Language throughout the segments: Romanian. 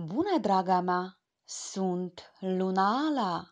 Bună, draga mea! Sunt Luna Ala!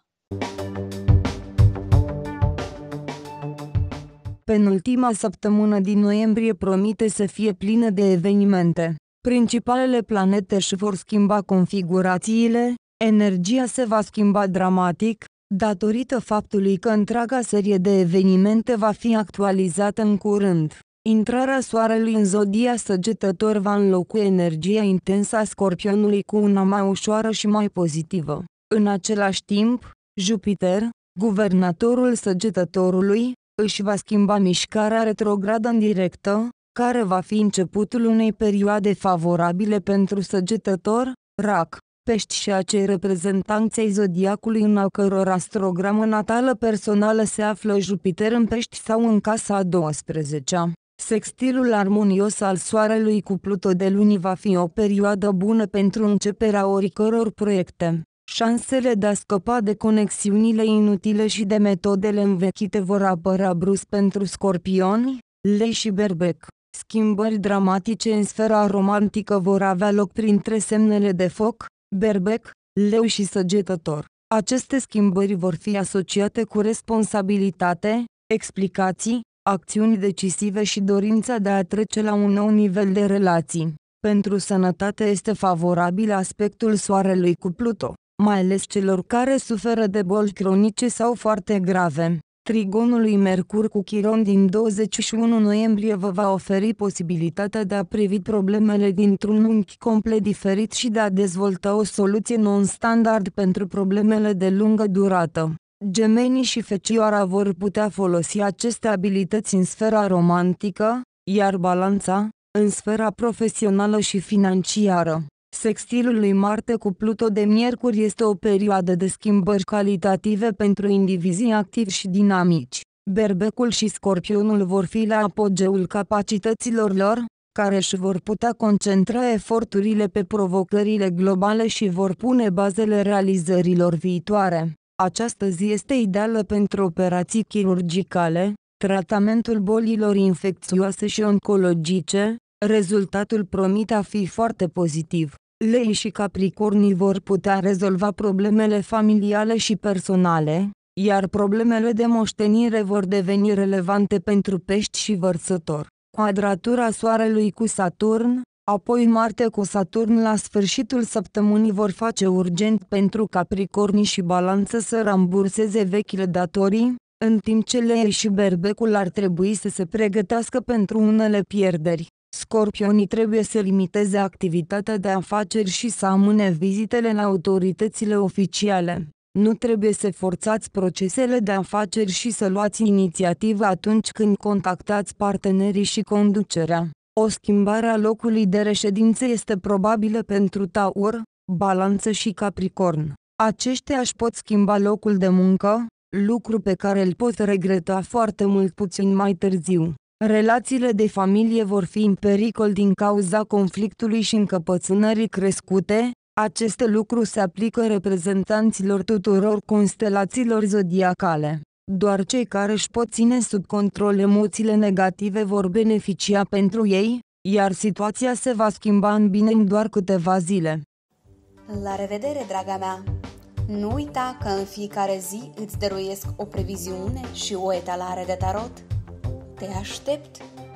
Penultima săptămână din noiembrie promite să fie plină de evenimente. Principalele planete își vor schimba configurațiile, energia se va schimba dramatic, datorită faptului că întreaga serie de evenimente va fi actualizată în curând. Intrarea soarelui în zodia săgetător va înlocui energia intensă a scorpionului cu una mai ușoară și mai pozitivă. În același timp, Jupiter, guvernatorul săgetătorului, își va schimba mișcarea retrogradă în directă, care va fi începutul unei perioade favorabile pentru săgetător, rac, pești și acei reprezentanței zodiacului în a căror astrogramă natală personală se află Jupiter în pești sau în casa a 12-a. Sextilul armonios al Soarelui cu Pluto de luni va fi o perioadă bună pentru începerea oricăror proiecte. Șansele de a scăpa de conexiunile inutile și de metodele învechite vor apărea brusc pentru scorpioni, lei și berbec. Schimbări dramatice în sfera romantică vor avea loc printre semnele de foc, berbec, leu și săgetător. Aceste schimbări vor fi asociate cu responsabilitate, explicații, acțiuni decisive și dorința de a trece la un nou nivel de relații. Pentru sănătate este favorabil aspectul soarelui cu Pluto, mai ales celor care suferă de boli cronice sau foarte grave. Trigonul lui Mercur cu Chiron din 21 noiembrie vă va oferi posibilitatea de a privi problemele dintr-un unghi complet diferit și de a dezvolta o soluție non-standard pentru problemele de lungă durată. Gemenii și fecioara vor putea folosi aceste abilități în sfera romantică, iar balanța, în sfera profesională și financiară. Sextilul lui Marte cu Pluto de miercuri este o perioadă de schimbări calitative pentru indivizii activi și dinamici. Berbecul și Scorpionul vor fi la apogeul capacităților lor, care își vor putea concentra eforturile pe provocările globale și vor pune bazele realizărilor viitoare. Această zi este ideală pentru operații chirurgicale, tratamentul bolilor infecțioase și oncologice, rezultatul promite a fi foarte pozitiv. Lei și Capricornii vor putea rezolva problemele familiale și personale, iar problemele de moștenire vor deveni relevante pentru pești și vărsător. Quadratura Soarelui cu Saturn, apoi Marte cu Saturn la sfârșitul săptămânii vor face urgent pentru Capricornii și Balanță să ramburseze vechile datorii, în timp ce Lei și Berbecul ar trebui să se pregătească pentru unele pierderi. Scorpionii trebuie să limiteze activitatea de afaceri și să amâne vizitele la autoritățile oficiale. Nu trebuie să forțați procesele de afaceri și să luați inițiativă atunci când contactați partenerii și conducerea. O schimbare a locului de reședință este probabilă pentru Taur, Balanță și Capricorn. Aceștia își pot schimba locul de muncă, lucru pe care îl pot regreta foarte mult puțin mai târziu. Relațiile de familie vor fi în pericol din cauza conflictului și încăpățânării crescute, aceste lucru se aplică reprezentanților tuturor constelațiilor zodiacale. Doar cei care își pot ține sub control emoțiile negative vor beneficia pentru ei, iar situația se va schimba în bine în doar câteva zile. La revedere, draga mea! Nu uita că în fiecare zi îți dăruiesc o previziune și o etalare de tarot. Te aștept!